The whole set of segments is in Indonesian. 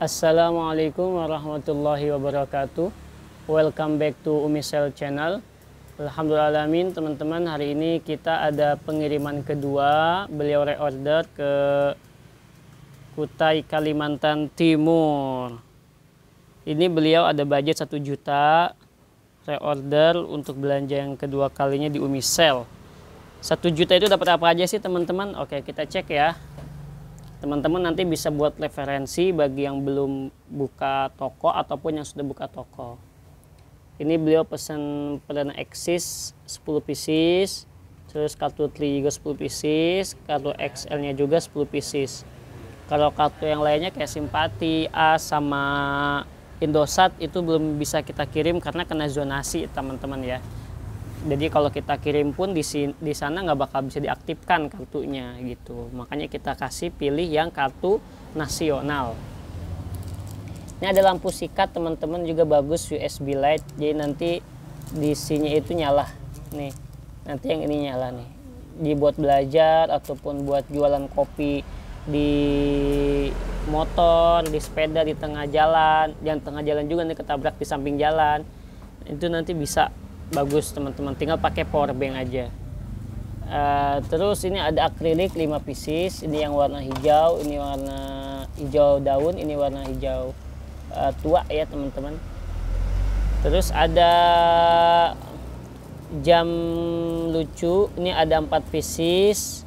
Assalamualaikum warahmatullahi wabarakatuh Welcome back to Umisel Channel Alhamdulillah, teman-teman hari ini kita ada pengiriman kedua Beliau reorder ke Kutai Kalimantan Timur Ini beliau ada budget 1 juta Reorder untuk belanja yang kedua kalinya di Umisel 1 juta itu dapat apa aja sih teman-teman? Oke kita cek ya teman-teman nanti bisa buat referensi bagi yang belum buka toko ataupun yang sudah buka toko. Ini beliau pesan perdana Axis 10 pieces, terus kartu Tri juga 10 pieces, kartu XL-nya juga 10 pieces. Kalau kartu yang lainnya kayak Simpati, A sama Indosat itu belum bisa kita kirim karena kena zonasi teman-teman ya jadi kalau kita kirim pun di, di sana nggak bakal bisa diaktifkan kartunya gitu makanya kita kasih pilih yang kartu nasional ini ada lampu sikat teman-teman juga bagus USB light jadi nanti di sini itu nyala nih nanti yang ini nyala nih dibuat belajar ataupun buat jualan kopi di motor di sepeda di tengah jalan yang tengah jalan juga nih ketabrak di samping jalan itu nanti bisa bagus teman-teman tinggal pakai power bank aja uh, terus ini ada akrilik 5 pieces ini yang warna hijau ini warna hijau daun ini warna hijau uh, tua ya teman-teman terus ada jam lucu ini ada 4 pieces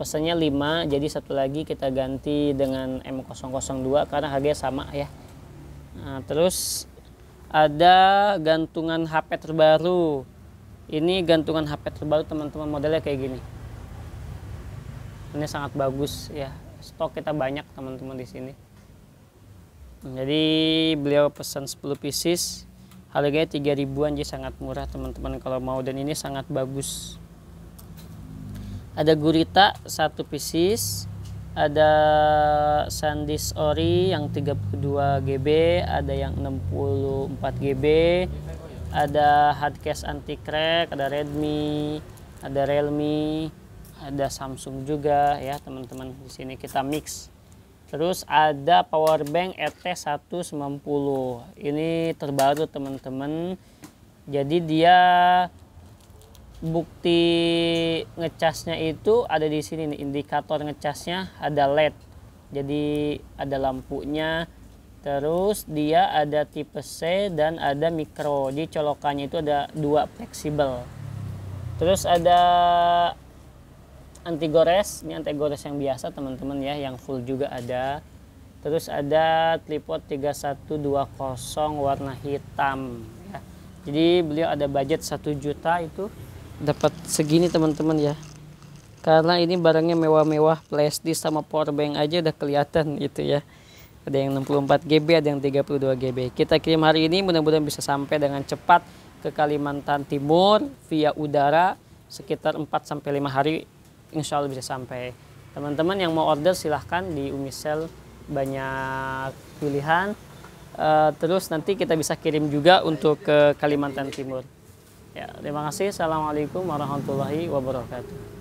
pesannya 5 jadi satu lagi kita ganti dengan M002 karena harganya sama ya nah, terus ada gantungan HP terbaru ini gantungan HP terbaru teman-teman modelnya kayak gini ini sangat bagus ya stok kita banyak teman-teman di sini jadi beliau pesan 10 pieces harganya 3000 ribuan jadi sangat murah teman-teman kalau mau dan ini sangat bagus ada gurita satu pieces ada SanDisk Ori yang 32 GB, ada yang 64 GB, ada hardcase anti crack, ada Redmi, ada Realme, ada Samsung juga ya teman-teman di sini kita mix. Terus ada power bank ET190. Ini terbaru teman-teman. Jadi dia bukti ngecasnya itu ada di sini nih indikator ngecasnya ada LED jadi ada lampunya terus dia ada tipe C dan ada mikro jadi colokannya itu ada dua fleksibel terus ada anti gores ini anti gores yang biasa teman-teman ya yang full juga ada terus ada tripod 3120 warna hitam ya. jadi beliau ada budget 1 juta itu dapat segini teman-teman ya karena ini barangnya mewah-mewah plastik sama powerbank aja udah kelihatan gitu ya ada yang 64 GB ada yang 32 GB kita kirim hari ini mudah-mudahan bisa sampai dengan cepat ke Kalimantan Timur via udara sekitar 4 sampai 5 hari insya Allah bisa sampai teman-teman yang mau order silahkan di Umisel banyak pilihan eh, terus nanti kita bisa kirim juga untuk ke Kalimantan Timur Ya, terima kasih. Assalamualaikum warahmatullahi wabarakatuh.